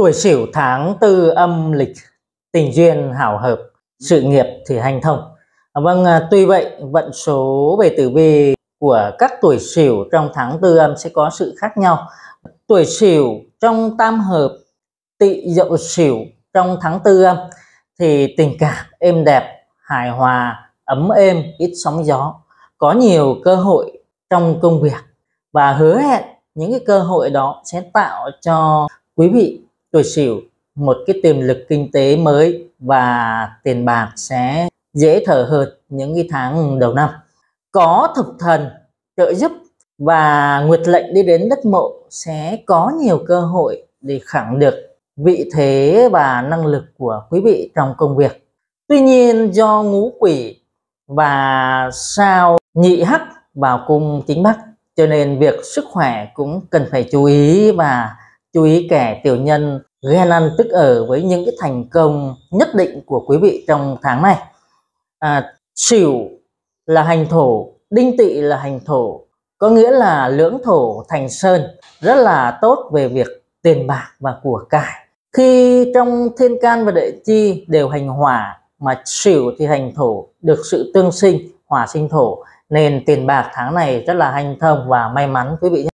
Tuổi sửu tháng tư âm lịch, tình duyên hảo hợp, sự nghiệp thì hành thông. Vâng, à, tuy vậy vận số về tử vi của các tuổi sửu trong tháng tư âm sẽ có sự khác nhau. Tuổi sửu trong tam hợp tị dậu sửu trong tháng tư âm thì tình cảm êm đẹp, hài hòa, ấm êm, ít sóng gió, có nhiều cơ hội trong công việc và hứa hẹn những cái cơ hội đó sẽ tạo cho quý vị tuổi sửu một cái tiềm lực kinh tế mới và tiền bạc sẽ dễ thở hơn những cái tháng đầu năm có thực thần trợ giúp và nguyệt lệnh đi đến đất mộ sẽ có nhiều cơ hội để khẳng được vị thế và năng lực của quý vị trong công việc tuy nhiên do ngũ quỷ và sao nhị hắc vào cung chính bắc cho nên việc sức khỏe cũng cần phải chú ý và chú ý kẻ tiểu nhân ghen ăn tức ở với những cái thành công nhất định của quý vị trong tháng này à, xỉu là hành thổ đinh tỵ là hành thổ có nghĩa là lưỡng thổ thành sơn rất là tốt về việc tiền bạc và của cải khi trong thiên can và đệ chi đều hành hỏa mà xỉu thì hành thổ được sự tương sinh hỏa sinh thổ nên tiền bạc tháng này rất là hanh thông và may mắn quý vị nhé